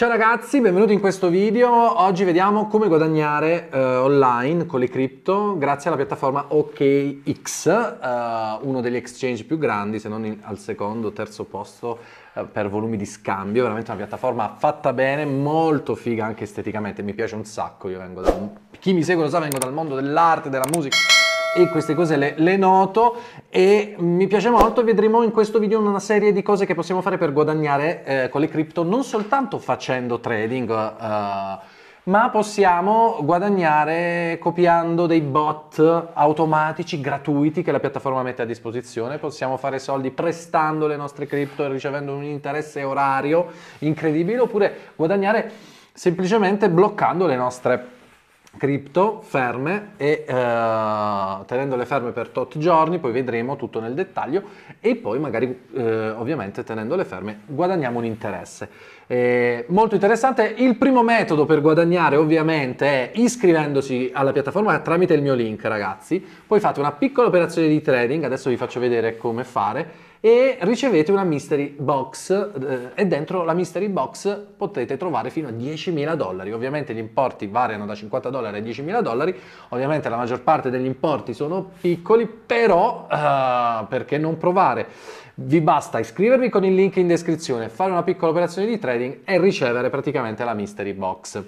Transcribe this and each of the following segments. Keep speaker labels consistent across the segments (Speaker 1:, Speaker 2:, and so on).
Speaker 1: Ciao ragazzi, benvenuti in questo video. Oggi vediamo come guadagnare eh, online con le cripto grazie alla piattaforma OKX, eh, uno degli exchange più grandi, se non in, al secondo o terzo posto eh, per volumi di scambio. Veramente una piattaforma fatta bene, molto figa anche esteticamente, mi piace un sacco. Io vengo da chi mi segue lo sa, vengo dal mondo dell'arte, della musica e queste cose le, le, noto e mi piace molto, vedremo in questo video una serie di cose che possiamo fare per guadagnare eh, con le cripto non soltanto facendo trading eh, ma possiamo guadagnare copiando dei bot automatici gratuiti che la piattaforma mette a disposizione, possiamo fare soldi prestando le nostre cripto e ricevendo un interesse orario incredibile oppure guadagnare semplicemente bloccando le nostre cripto ferme e eh, tenendole ferme per tot giorni, poi vedremo tutto nel dettaglio e poi magari eh, ovviamente tenendole ferme guadagniamo un interesse. Eh, molto interessante. Il primo metodo per guadagnare ovviamente è iscrivendosi alla piattaforma tramite il mio link ragazzi, poi fate una piccola operazione di trading, adesso vi faccio vedere come fare e ricevete una mystery box eh, e dentro la mystery box potete trovare fino a 10.000 dollari ovviamente gli importi variano da 50 dollari a 10.000 dollari ovviamente la maggior parte degli importi sono piccoli però eh, perché non provare vi basta iscrivervi con il link in descrizione, fare una piccola operazione di trading e ricevere praticamente la mystery box.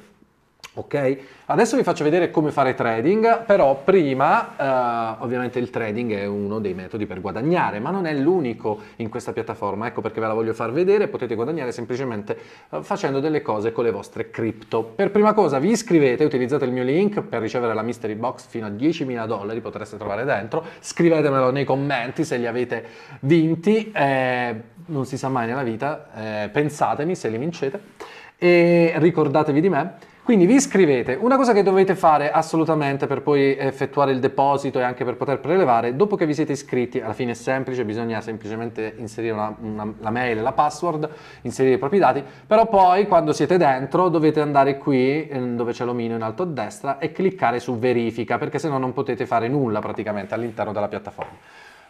Speaker 1: Ok? Adesso vi faccio vedere come fare trading, però prima eh, ovviamente il trading è uno dei metodi per guadagnare, ma non è l'unico in questa piattaforma, ecco perché ve la voglio far vedere, potete guadagnare semplicemente eh, facendo delle cose con le vostre cripto. Per prima cosa vi iscrivete, utilizzate il mio link per ricevere la mystery box fino a 10.000 dollari, potreste trovare dentro, scrivetemelo nei commenti se li avete vinti, eh, non si sa mai nella vita, eh, pensatemi se li vincete e ricordatevi di me. Quindi vi iscrivete, una cosa che dovete fare assolutamente per poi effettuare il deposito e anche per poter prelevare, dopo che vi siete iscritti, alla fine è semplice, bisogna semplicemente inserire una, una, la mail, la password, inserire i propri dati, però poi quando siete dentro dovete andare qui ehm, dove c'è l'omino in alto a destra e cliccare su verifica perché se no non potete fare nulla praticamente all'interno della piattaforma.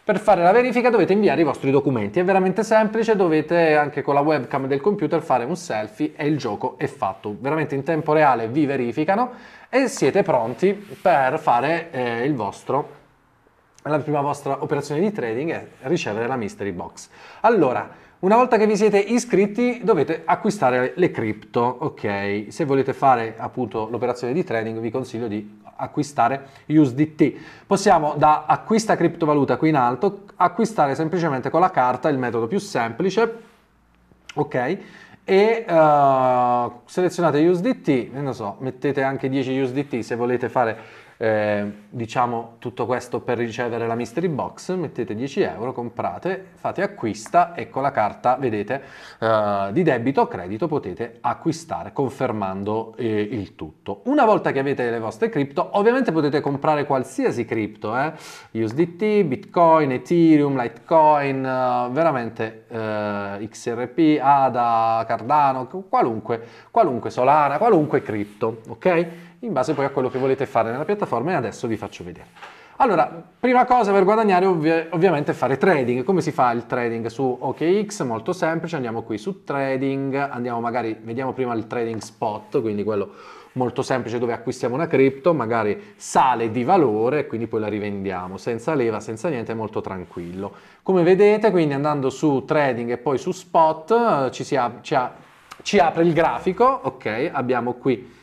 Speaker 1: Per fare la verifica dovete inviare i vostri documenti, è veramente semplice, dovete anche con la webcam del computer fare un selfie e il gioco è fatto. Veramente in tempo reale vi verificano e siete pronti per fare eh, il vostro la prima vostra operazione di trading e ricevere la mystery box. Allora, una volta che vi siete iscritti dovete acquistare le cripto, ok? Se volete fare appunto l'operazione di trading vi consiglio di acquistare USDT. Possiamo da acquista criptovaluta qui in alto acquistare semplicemente con la carta, il metodo più semplice, ok? E uh, selezionate USDT, non so, mettete anche 10 USDT se volete fare eh, diciamo tutto questo per ricevere la mystery box, mettete 10 euro, comprate, fate acquista e con la carta, vedete, eh, di debito o credito potete acquistare confermando eh, il tutto. Una volta che avete le vostre cripto, ovviamente potete comprare qualsiasi cripto, eh. USDT, Bitcoin, Ethereum, Litecoin, eh, veramente eh, XRP, ADA, Cardano, qualunque, qualunque Solana, qualunque cripto, ok? in base poi a quello che volete fare nella piattaforma e adesso vi faccio vedere. Allora, prima cosa per guadagnare ovvi ovviamente fare trading. Come si fa il trading su OKX? Molto semplice, andiamo qui su trading, andiamo magari, vediamo prima il trading spot, quindi quello molto semplice dove acquistiamo una cripto, magari sale di valore e quindi poi la rivendiamo, senza leva, senza niente, molto tranquillo. Come vedete, quindi andando su trading e poi su spot, eh, ci, si ci, ci apre il grafico, ok, abbiamo qui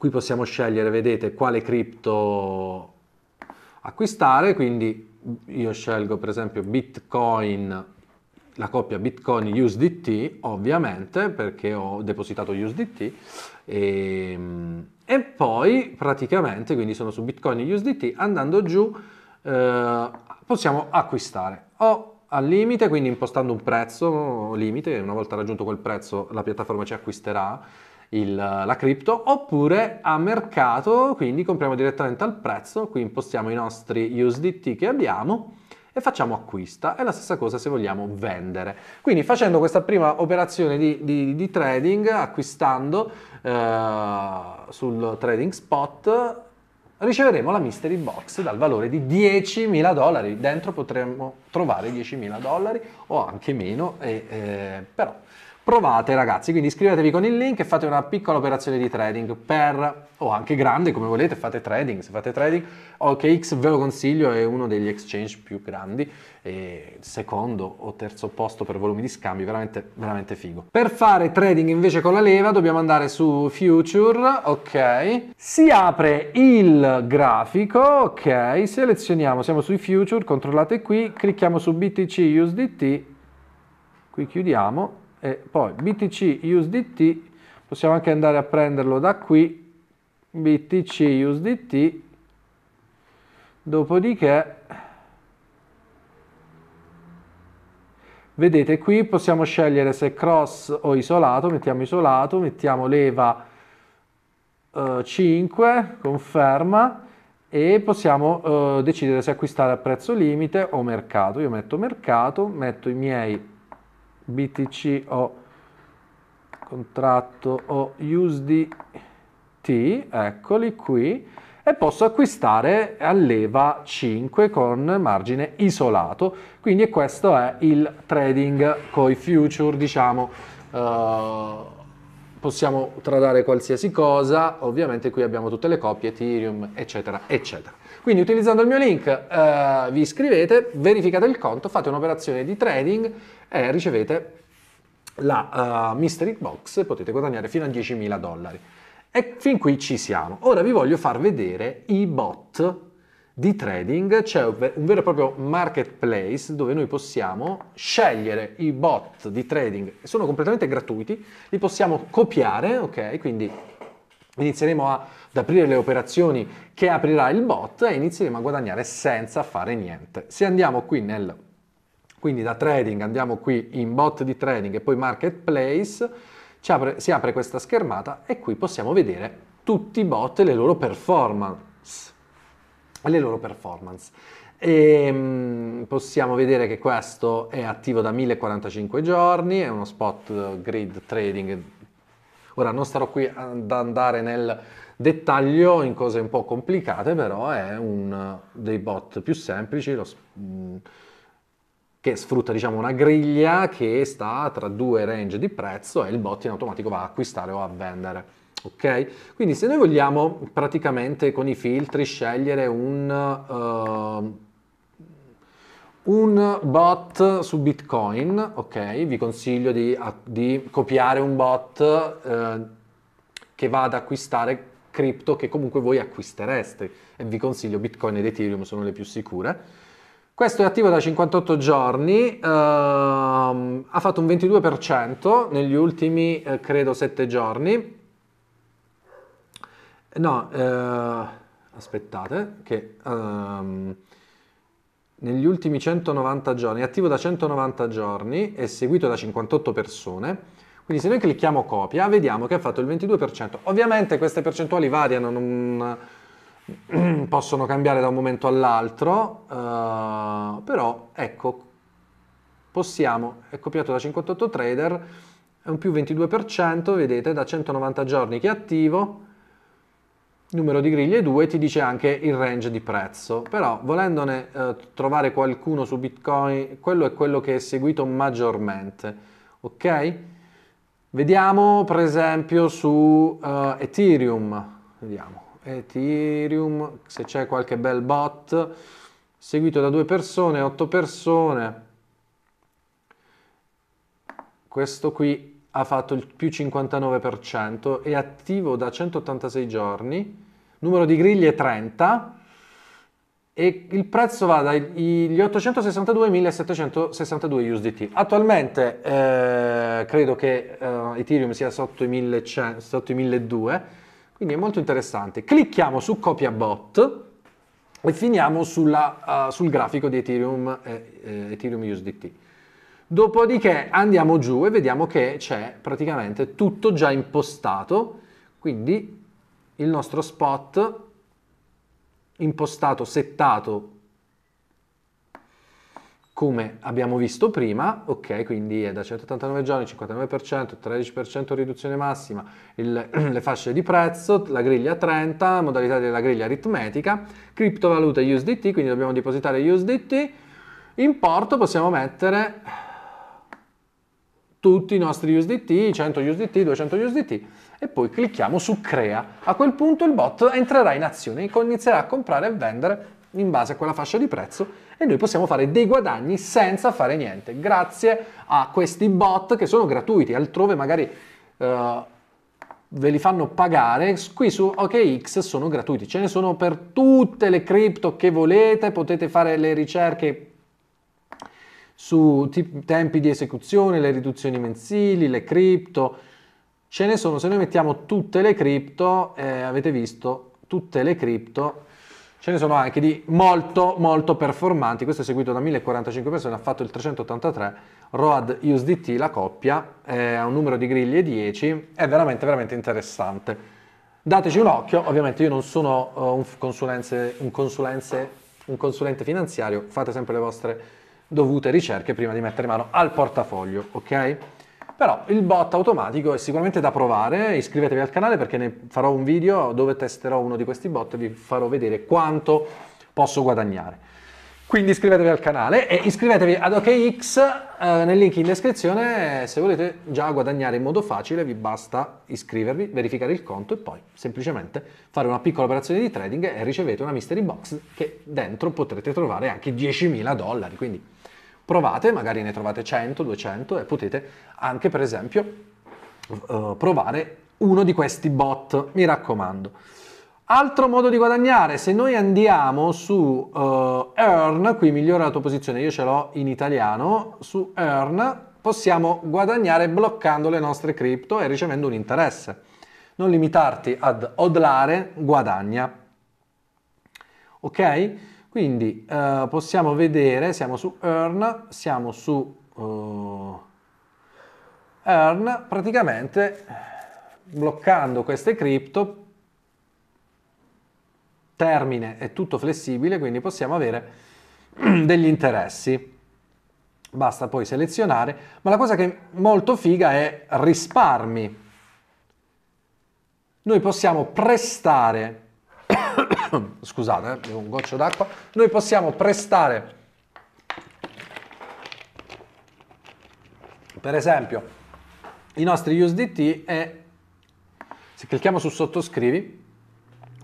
Speaker 1: qui possiamo scegliere, vedete, quale cripto acquistare, quindi io scelgo per esempio Bitcoin, la coppia Bitcoin USDT, ovviamente, perché ho depositato USDT, e, ehm, e poi praticamente, quindi sono su Bitcoin USDT, andando giù eh, possiamo acquistare. O al limite, quindi impostando un prezzo limite, una volta raggiunto quel prezzo la piattaforma ci acquisterà, il, la cripto, oppure a mercato, quindi compriamo direttamente al prezzo, qui impostiamo i nostri USDT che abbiamo e facciamo acquista. È la stessa cosa se vogliamo vendere. Quindi facendo questa prima operazione di, di, di trading, acquistando eh, sul trading spot, riceveremo la mystery box dal valore di 10.000 dollari. Dentro potremmo trovare 10.000 dollari o anche meno, e, eh, però provate ragazzi, quindi iscrivetevi con il link e fate una piccola operazione di trading per, o anche grande come volete, fate trading, se fate trading, OKX ve lo consiglio, è uno degli exchange più grandi, secondo o terzo posto per volumi di scambi, veramente, veramente figo. Per fare trading invece con la leva dobbiamo andare su Future, ok, si apre il grafico, ok, selezioniamo, siamo sui Future, controllate qui, clicchiamo su BTC USDT, qui chiudiamo e poi BTC USDT possiamo anche andare a prenderlo da qui BTC USDT dopodiché vedete qui possiamo scegliere se cross o isolato mettiamo isolato mettiamo leva eh, 5 conferma e possiamo eh, decidere se acquistare a prezzo limite o mercato io metto mercato metto i miei BTC o contratto o USDT, eccoli qui, e posso acquistare a leva 5 con margine isolato. Quindi questo è il trading coi future, diciamo. Uh, possiamo tradare qualsiasi cosa, ovviamente qui abbiamo tutte le copie, Ethereum, eccetera, eccetera. Quindi utilizzando il mio link eh, vi iscrivete, verificate il conto, fate un'operazione di trading e ricevete la uh, mystery box, potete guadagnare fino a 10.000 dollari. E fin qui ci siamo. Ora vi voglio far vedere i bot di trading c'è un vero e proprio marketplace dove noi possiamo scegliere i bot di trading, sono completamente gratuiti, li possiamo copiare, ok? Quindi inizieremo a, ad aprire le operazioni che aprirà il bot e inizieremo a guadagnare senza fare niente. Se andiamo qui nel quindi da trading andiamo qui in bot di trading e poi marketplace, apre, si apre questa schermata e qui possiamo vedere tutti i bot e le loro performance alle loro performance. E, ehm, possiamo vedere che questo è attivo da 1045 giorni, è uno spot grid trading. Ora non starò qui ad andare nel dettaglio in cose un po' complicate, però è uno dei bot più semplici lo, mm, che sfrutta diciamo, una griglia che sta tra due range di prezzo e il bot in automatico va a acquistare o a vendere. Ok? Quindi se noi vogliamo praticamente con i filtri scegliere un... Uh, un bot su Bitcoin, ok? Vi consiglio di, di copiare un bot eh, che va ad acquistare cripto che comunque voi acquistereste e vi consiglio Bitcoin ed Ethereum sono le più sicure. Questo è attivo da 58 giorni, ehm, ha fatto un 22% negli ultimi eh, credo 7 giorni No, eh, aspettate, che um, negli ultimi 190 giorni, è attivo da 190 giorni, e seguito da 58 persone, quindi se noi clicchiamo copia vediamo che ha fatto il 22%. Ovviamente queste percentuali variano, non, possono cambiare da un momento all'altro, eh, però ecco, possiamo, è copiato da 58 trader, è un più 22%, vedete, da 190 giorni che è attivo, numero di griglie 2 ti dice anche il range di prezzo, però volendone eh, trovare qualcuno su Bitcoin, quello è quello che è seguito maggiormente, ok? Vediamo per esempio su eh, Ethereum, vediamo, Ethereum, se c'è qualche bel bot, seguito da due persone, otto persone, questo qui ha fatto il più 59%, è attivo da 186 giorni, numero di griglie 30 e il prezzo va dagli 862.762 USDT. Attualmente eh, credo che eh, Ethereum sia sotto i, 1100, sotto i 1200, quindi è molto interessante. Clicchiamo su copia bot e finiamo sulla, uh, sul grafico di Ethereum, eh, eh Ethereum USDT. Dopodiché andiamo giù e vediamo che c'è praticamente tutto già impostato, quindi il nostro spot impostato, settato come abbiamo visto prima, ok, quindi è da 189 giorni, 59%, 13% riduzione massima, il, le fasce di prezzo, la griglia 30, modalità della griglia aritmetica, criptovaluta USDT, quindi dobbiamo depositare USDT, importo possiamo mettere tutti i nostri USDT, 100 USDT, 200 USDT e poi clicchiamo su crea. A quel punto il bot entrerà in azione e inizierà a comprare e vendere in base a quella fascia di prezzo e noi possiamo fare dei guadagni senza fare niente, grazie a questi bot che sono gratuiti, altrove magari uh, ve li fanno pagare, qui su OKX sono gratuiti, ce ne sono per tutte le cripto che volete, potete fare le ricerche su tempi di esecuzione, le riduzioni mensili, le cripto. Ce ne sono, se noi mettiamo tutte le cripto, eh, avete visto, tutte le cripto, ce ne sono anche di molto molto performanti, questo è seguito da 1045 persone, ha fatto il 383, ROAD USDT, la coppia, eh, ha un numero di griglie 10, è veramente veramente interessante. Dateci un occhio, ovviamente io non sono uh, un, consulenze, un, consulenze, un consulente finanziario, fate sempre le vostre dovute ricerche prima di mettere mano al portafoglio, ok? Però il bot automatico è sicuramente da provare, iscrivetevi al canale perché ne farò un video dove testerò uno di questi bot e vi farò vedere quanto posso guadagnare. Quindi iscrivetevi al canale e iscrivetevi ad OKX eh, nel link in descrizione, se volete già guadagnare in modo facile vi basta iscrivervi, verificare il conto e poi semplicemente fare una piccola operazione di trading e ricevete una mystery box che dentro potrete trovare anche 10.000 dollari, quindi Provate, magari ne trovate 100, 200 e potete anche per esempio eh, provare uno di questi bot, mi raccomando. Altro modo di guadagnare, se noi andiamo su uh, Earn, qui migliora la tua posizione, io ce l'ho in italiano, su Earn possiamo guadagnare bloccando le nostre cripto e ricevendo un interesse. Non limitarti ad odlare, guadagna. Ok? Quindi eh, possiamo vedere, siamo su earn, siamo su uh, earn, praticamente bloccando queste cripto, termine è tutto flessibile, quindi possiamo avere degli interessi. Basta poi selezionare, ma la cosa che è molto figa è risparmi. Noi possiamo prestare scusate, eh, un goccio d'acqua, noi possiamo prestare, per esempio, i nostri USDT e se clicchiamo su sottoscrivi,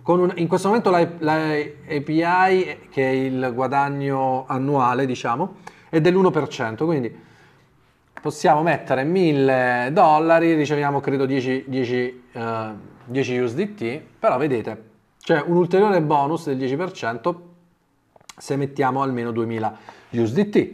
Speaker 1: un, in questo momento l'API, che è il guadagno annuale, diciamo, è dell'1%, quindi possiamo mettere 1000 dollari, riceviamo credo 10, 10, uh, 10 USDT, però vedete cioè un ulteriore bonus del 10% se mettiamo almeno 2000 USDT,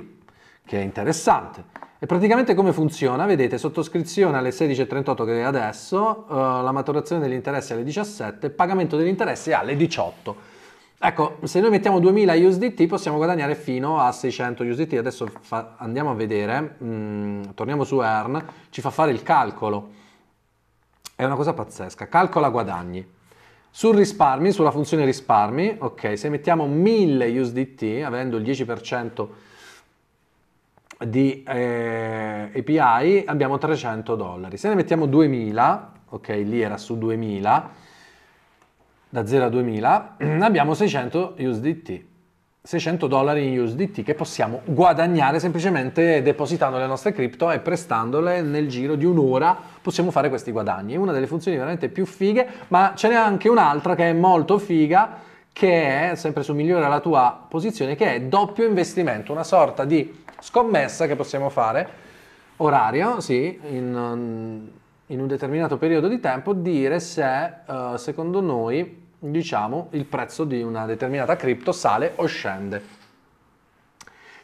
Speaker 1: che è interessante. E praticamente come funziona? Vedete, sottoscrizione alle 16.38 che è adesso, eh, la maturazione degli interessi alle 17, pagamento degli interessi alle 18. Ecco, se noi mettiamo 2000 USDT possiamo guadagnare fino a 600 USDT. Adesso fa, andiamo a vedere, mm, torniamo su EARN, ci fa fare il calcolo. È una cosa pazzesca, calcola guadagni. Sul risparmi, sulla funzione risparmi, ok, se mettiamo 1000 USDT, avendo il 10% di eh, API, abbiamo 300 dollari. Se ne mettiamo 2000, ok, lì era su 2000, da 0 a 2000, abbiamo 600 USDT. 600 dollari in USDT che possiamo guadagnare semplicemente depositando le nostre cripto e prestandole nel giro di un'ora possiamo fare questi guadagni. È una delle funzioni veramente più fighe, ma ce n'è anche un'altra che è molto figa che è sempre su migliore la tua posizione che è doppio investimento, una sorta di scommessa che possiamo fare orario, sì, in, in un determinato periodo di tempo dire se uh, secondo noi diciamo, il prezzo di una determinata cripto sale o scende.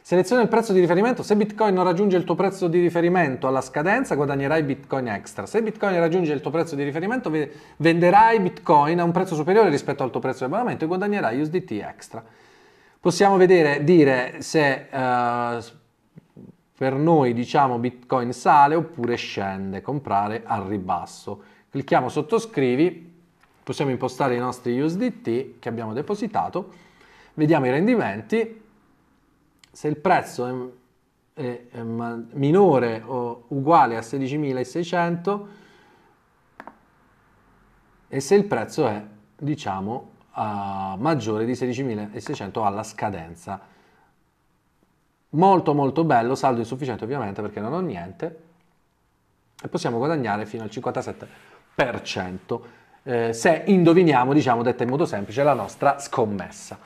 Speaker 1: Seleziona il prezzo di riferimento. Se Bitcoin non raggiunge il tuo prezzo di riferimento alla scadenza, guadagnerai Bitcoin extra. Se Bitcoin raggiunge il tuo prezzo di riferimento, venderai Bitcoin a un prezzo superiore rispetto al tuo prezzo di abbonamento e guadagnerai USDT extra. Possiamo vedere, dire se uh, per noi diciamo Bitcoin sale oppure scende, comprare al ribasso. Clicchiamo sottoscrivi possiamo impostare i nostri USDT che abbiamo depositato, vediamo i rendimenti, se il prezzo è, è, è minore o uguale a 16.600 e se il prezzo è diciamo uh, maggiore di 16.600 alla scadenza. Molto molto bello, saldo insufficiente ovviamente perché non ho niente e possiamo guadagnare fino al 57% eh, se indoviniamo, diciamo detta in modo semplice, la nostra scommessa.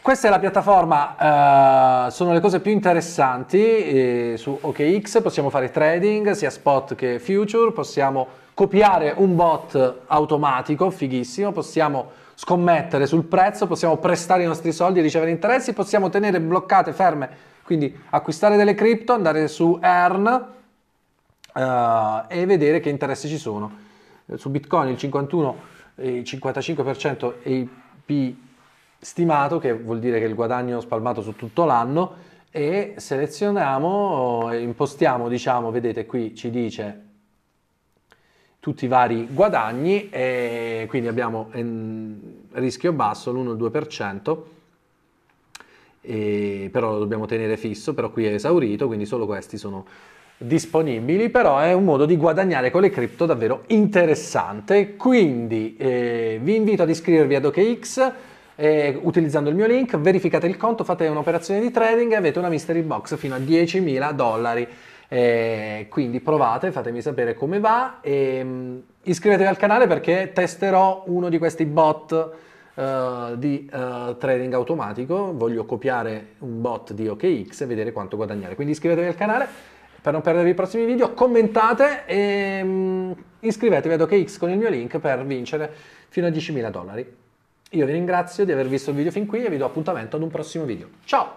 Speaker 1: Questa è la piattaforma, eh, sono le cose più interessanti eh, su OKX, possiamo fare trading sia spot che future, possiamo copiare un bot automatico, fighissimo, possiamo scommettere sul prezzo, possiamo prestare i nostri soldi e ricevere interessi, possiamo tenere bloccate, ferme, quindi acquistare delle cripto, andare su Earn eh, e vedere che interessi ci sono. Eh, su Bitcoin il 51 eh, il 55% AP stimato, che vuol dire che il guadagno spalmato su tutto l'anno, e selezioniamo, eh, impostiamo, diciamo, vedete qui ci dice tutti i vari guadagni e quindi abbiamo ehm, rischio basso l'1-2%. E però lo dobbiamo tenere fisso, però qui è esaurito, quindi solo questi sono disponibili, però è un modo di guadagnare con le cripto davvero interessante. Quindi eh, vi invito ad iscrivervi ad OKX eh, utilizzando il mio link, verificate il conto, fate un'operazione di trading e avete una mystery box fino a 10.000 dollari. Eh, quindi provate, fatemi sapere come va e mm, iscrivetevi al canale perché testerò uno di questi bot Uh, di uh, trading automatico, voglio copiare un bot di OKX e vedere quanto guadagnare. Quindi iscrivetevi al canale, per non perdervi i prossimi video, commentate e mm, iscrivetevi ad OKX con il mio link per vincere fino a 10.000 dollari. Io vi ringrazio di aver visto il video fin qui e vi do appuntamento ad un prossimo video. Ciao!